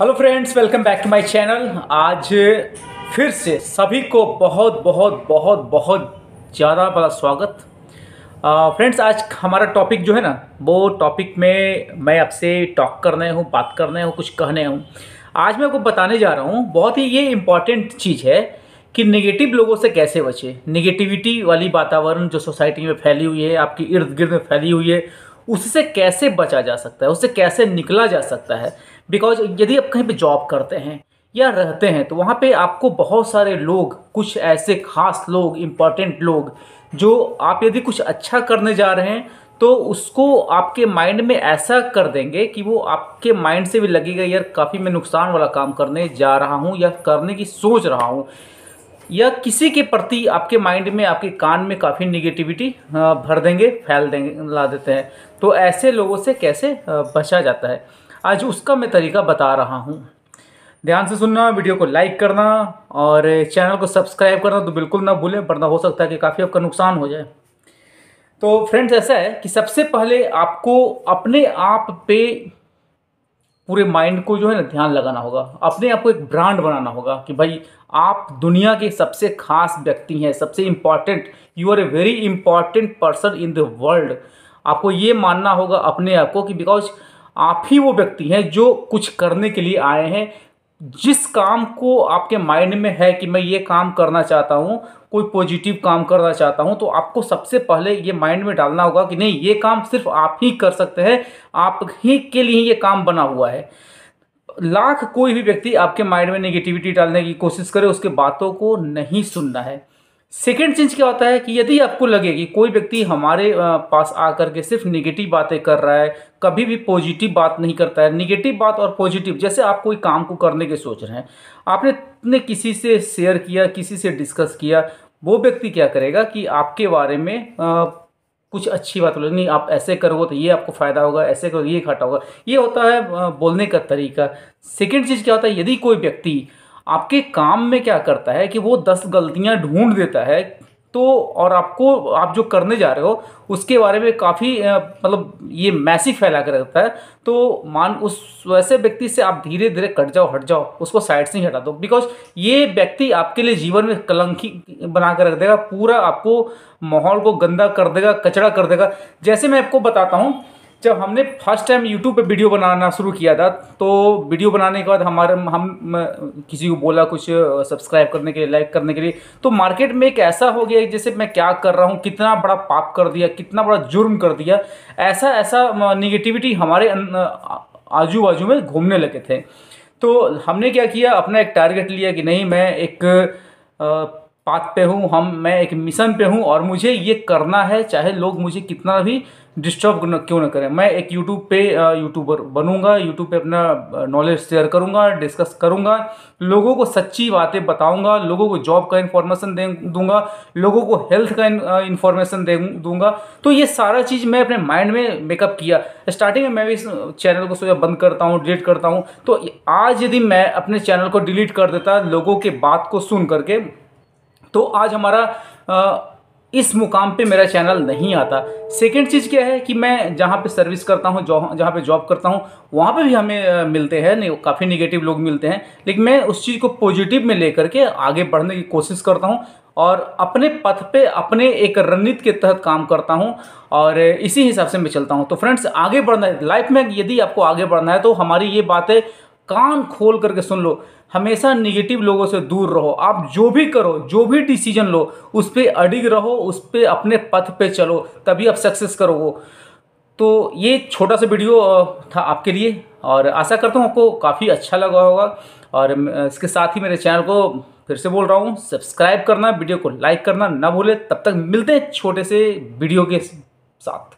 hello friends welcome back to my channel आज फिर से सभी को बहुत बहुत बहुत बहुत ज़्यादा बड़ा स्वागत फ्रेंड्स आज हमारा टॉपिक जो है ना वो टॉपिक में मैं आपसे टॉक करने हूँ बात करने हूँ कुछ कहने हूँ आज मैं आपको बताने जा रहा हूँ बहुत ही ये इम्पॉर्टेंट चीज़ है कि नेगेटिव लोगों से कैसे बचे नेगेटिविटी वाली वातावरण जो सोसाइटी में फैली हुई है आपके इर्द गिर्द में फैली हुई है उससे कैसे बचा जा सकता है उससे कैसे निकला जा सकता है बिकॉज यदि आप कहीं पे जॉब करते हैं या रहते हैं तो वहाँ पे आपको बहुत सारे लोग कुछ ऐसे खास लोग इम्पॉर्टेंट लोग जो आप यदि कुछ अच्छा करने जा रहे हैं तो उसको आपके माइंड में ऐसा कर देंगे कि वो आपके माइंड से भी लगेगा यार काफ़ी मैं नुकसान वाला काम करने जा रहा हूँ या करने की सोच रहा हूँ या किसी के प्रति आपके माइंड में आपके कान में काफ़ी निगेटिविटी भर देंगे फैल देंगे ला देते हैं तो ऐसे लोगों से कैसे बचा जाता है आज उसका मैं तरीका बता रहा हूँ ध्यान से सुनना वीडियो को लाइक करना और चैनल को सब्सक्राइब करना तो बिल्कुल ना भूलें वरना हो सकता है कि काफ़ी आपका नुकसान हो जाए तो फ्रेंड्स ऐसा है कि सबसे पहले आपको अपने आप पे पूरे माइंड को जो है ना ध्यान लगाना होगा अपने आप को एक ब्रांड बनाना होगा कि भाई आप दुनिया के सबसे खास व्यक्ति हैं सबसे important you are a very important person in the world आपको ये मानना होगा अपने आप को कि बिकॉज आप ही वो व्यक्ति हैं जो कुछ करने के लिए आए हैं जिस काम को आपके माइंड में है कि मैं ये काम करना चाहता हूँ कोई पॉजिटिव काम करना चाहता हूँ तो आपको सबसे पहले ये माइंड में डालना होगा कि नहीं ये काम सिर्फ आप ही कर सकते हैं आप ही के लिए ये काम बना हुआ है लाख कोई भी व्यक्ति आपके माइंड में नेगेटिविटी डालने की कोशिश करे उसके बातों को नहीं सुनना है सेकेंड चीज़ क्या होता है कि यदि आपको लगे कि कोई व्यक्ति हमारे पास आकर के सिर्फ निगेटिव बातें कर रहा है कभी भी पॉजिटिव बात नहीं करता है निगेटिव बात और पॉजिटिव जैसे आप कोई काम को करने के सोच रहे हैं आपने ने किसी से शेयर किया किसी से डिस्कस किया वो व्यक्ति क्या करेगा कि आपके बारे में आ, कुछ अच्छी बात बोले नहीं आप ऐसे करोगे तो ये आपको फ़ायदा होगा ऐसे करोगे तो ये घाटा होगा ये होता है बोलने का तरीका सेकेंड चीज़ क्या होता है यदि कोई व्यक्ति आपके काम में क्या करता है कि वो दस गलतियाँ ढूंढ देता है तो और आपको आप जो करने जा रहे हो उसके बारे में काफ़ी मतलब ये मैसेज फैला कर रखता है तो मान उस वैसे व्यक्ति से आप धीरे धीरे कट जाओ हट जाओ उसको साइड से ही हटा दो बिकॉज ये व्यक्ति आपके लिए जीवन में कलंकी बना कर रख देगा पूरा आपको माहौल को गंदा कर देगा कचरा कर देगा जैसे मैं आपको बताता हूँ जब हमने फर्स्ट टाइम यूट्यूब पे वीडियो बनाना शुरू किया था तो वीडियो बनाने के बाद हमारे हम किसी को बोला कुछ सब्सक्राइब करने के लिए लाइक करने के लिए तो मार्केट में एक ऐसा हो गया जैसे मैं क्या कर रहा हूँ कितना बड़ा पाप कर दिया कितना बड़ा जुर्म कर दिया ऐसा ऐसा निगेटिविटी हमारे अं, आजू बाजू में घूमने लगे थे तो हमने क्या किया अपना एक टारगेट लिया कि नहीं मैं एक पाथ पे हूँ हम मैं एक मिशन पे हूँ और मुझे ये करना है चाहे लोग मुझे कितना भी डिस्टर्ब क्यों ना करें मैं एक यूट्यूब पे यूट्यूबर बनूंगा यूट्यूब पे अपना नॉलेज शेयर करूंगा डिस्कस करूंगा लोगों को सच्ची बातें बताऊंगा लोगों को जॉब का इन्फॉर्मेशन दे दूंगा लोगों को हेल्थ का इन्फॉर्मेशन दे दूंगा तो ये सारा चीज़ मैं अपने माइंड में मेकअप किया स्टार्टिंग में मैं भी इस चैनल को सोचा बंद करता हूँ डिलीट करता हूँ तो आज यदि मैं अपने चैनल को डिलीट कर देता लोगों के बात को सुन करके तो आज हमारा आ, इस मुकाम पे मेरा चैनल नहीं आता सेकंड चीज़ क्या है कि मैं जहाँ पे सर्विस करता हूँ जहाँ पे जॉब करता हूँ वहाँ पे भी हमें मिलते हैं काफ़ी निगेटिव लोग मिलते हैं लेकिन मैं उस चीज़ को पॉजिटिव में लेकर के आगे बढ़ने की कोशिश करता हूँ और अपने पथ पे अपने एक रणनीति के तहत काम करता हूँ और इसी हिसाब से मैं चलता हूँ तो फ्रेंड्स आगे बढ़ना है लाइफ में यदि आपको आगे बढ़ना है तो हमारी ये बातें कान खोल करके सुन लो हमेशा निगेटिव लोगों से दूर रहो आप जो भी करो जो भी डिसीजन लो उस पर अडिग रहो उस पर अपने पथ पे चलो तभी आप सक्सेस करोगे तो ये छोटा सा वीडियो था आपके लिए और आशा करता हूँ आपको काफ़ी अच्छा लगा होगा और इसके साथ ही मेरे चैनल को फिर से बोल रहा हूँ सब्सक्राइब करना वीडियो को लाइक करना ना भूले तब तक मिलते हैं छोटे से वीडियो के साथ